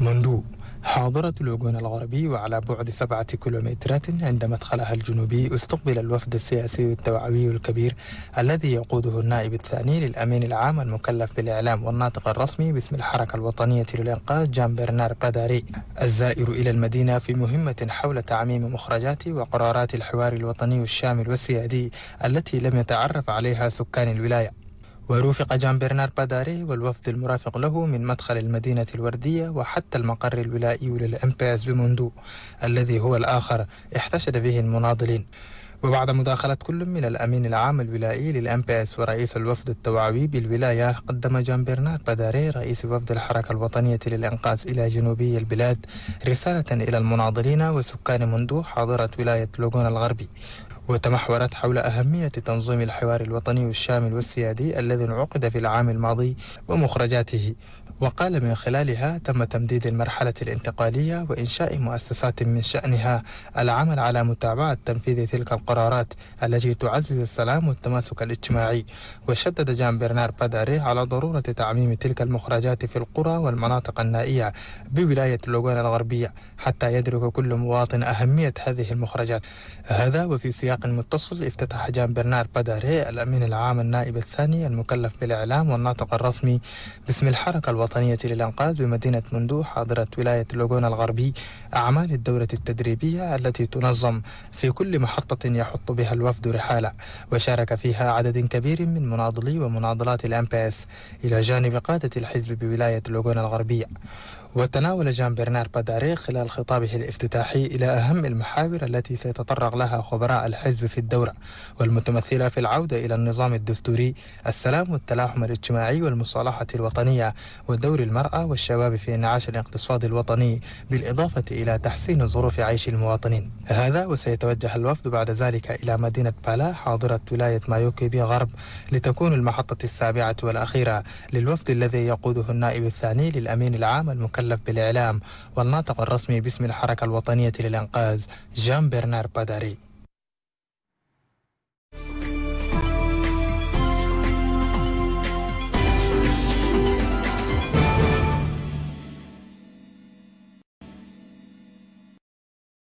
مندوب حاضرة العجون الغربي وعلى بعد سبعة كيلومترات عند مدخلها الجنوبي استقبل الوفد السياسي التوعوي الكبير الذي يقوده النائب الثاني للأمين العام المكلف بالإعلام والناطق الرسمي باسم الحركة الوطنية للإنقاذ جان برنار باداري الزائر إلى المدينة في مهمة حول تعميم مخرجات وقرارات الحوار الوطني الشامل والسيادي التي لم يتعرف عليها سكان الولاية ورفق جان برنار باداري والوفد المرافق له من مدخل المدينة الوردية وحتى المقر الولائي للام بموندو الذي هو الآخر احتشد به المناضلين وبعد مداخلة كل من الأمين العام الولائي للأم بي اس ورئيس الوفد التوعوي بالولاية قدم جان برنار باداري رئيس وفد الحركة الوطنية للإنقاذ إلى جنوبي البلاد رسالة إلى المناضلين وسكان مندو حاضرة ولاية لوغون الغربي وتمحورت حول أهمية تنظيم الحوار الوطني الشامل والسيادي الذي انعقد في العام الماضي ومخرجاته وقال من خلالها تم تمديد المرحلة الانتقالية وإنشاء مؤسسات من شأنها العمل على متابعة تنفيذ تلك القرارات التي تعزز السلام والتماسك الاجتماعي وشدد جان برنار باداري على ضرورة تعميم تلك المخرجات في القرى والمناطق النائية بولاية لوغان الغربية حتى يدرك كل مواطن أهمية هذه المخرجات هذا وفي سياق سياق المتصل افتتح جان برنار باداري الأمين العام النائب الثاني المكلف بالإعلام والناطق الرسمي باسم الحركة الوطنية للإنقاذ بمدينة مندوح حاضرة ولاية لوغون الغربي أعمال الدورة التدريبية التي تنظم في كل محطة يحط بها الوفد رحالة وشارك فيها عدد كبير من مناضلي ومناضلات الأمباس إلى جانب قادة الحزب بولاية لوغون الغربية وتناول جان برنار باداري خلال خطابه الافتتاحي إلى أهم المحاور التي سيتطرق لها خبراء الحزب في الدورة والمتمثلة في العودة إلى النظام الدستوري السلام والتلاحم الاجتماعي والمصالحة الوطنية ودور المرأة والشباب في إنعاش الاقتصاد الوطني بالإضافة إلى تحسين ظروف عيش المواطنين هذا وسيتوجه الوفد بعد ذلك إلى مدينة بالا حاضرة ولاية مايوكي بغرب لتكون المحطة السابعة والأخيرة للوفد الذي يقوده النائب الثاني للأمين العام المكلف بالإعلام والناطق الرسمي باسم الحركة الوطنية للإنقاذ جان برنار باداري